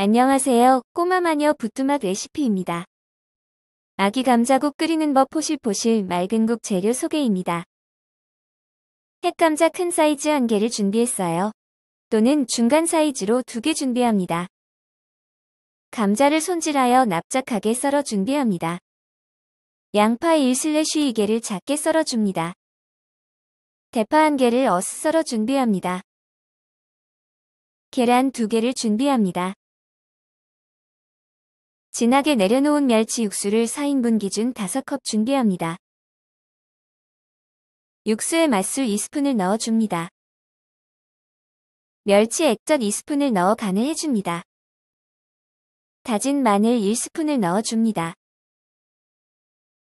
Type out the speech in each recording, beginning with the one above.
안녕하세요. 꼬마 마녀 부뚜막 레시피입니다. 아기 감자국 끓이는 법 포실포실 맑은 국 재료 소개입니다. 핵감자 큰 사이즈 1개를 준비했어요. 또는 중간 사이즈로 2개 준비합니다. 감자를 손질하여 납작하게 썰어 준비합니다. 양파 1/2개를 작게 썰어줍니다. 대파 1개를 어스 썰어 준비합니다. 계란 2개를 준비합니다. 진하게 내려놓은 멸치 육수를 4인분 기준 5컵 준비합니다. 육수에 맛술 2스푼을 넣어줍니다. 멸치 액젓 2스푼을 넣어 간을 해줍니다. 다진 마늘 1스푼을 넣어줍니다.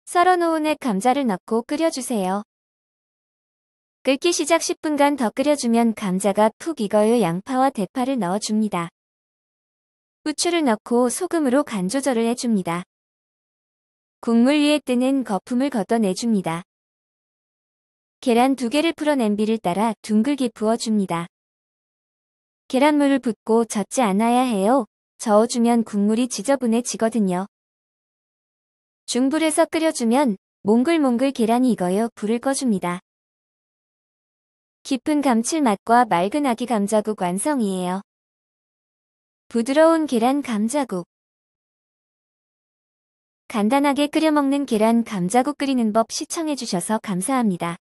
썰어놓은 액 감자를 넣고 끓여주세요. 끓기 시작 10분간 더 끓여주면 감자가 푹 익어요 양파와 대파를 넣어줍니다. 후추를 넣고 소금으로 간 조절을 해줍니다. 국물 위에 뜨는 거품을 걷어내줍니다. 계란 두개를 풀어 냄비를 따라 둥글게 부어줍니다. 계란물을 붓고 젓지 않아야 해요. 저어주면 국물이 지저분해지거든요. 중불에서 끓여주면 몽글몽글 계란이 익어요. 불을 꺼줍니다. 깊은 감칠맛과 맑은 아기 감자국 완성이에요. 부드러운 계란 감자국 간단하게 끓여 먹는 계란 감자국 끓이는 법 시청해주셔서 감사합니다.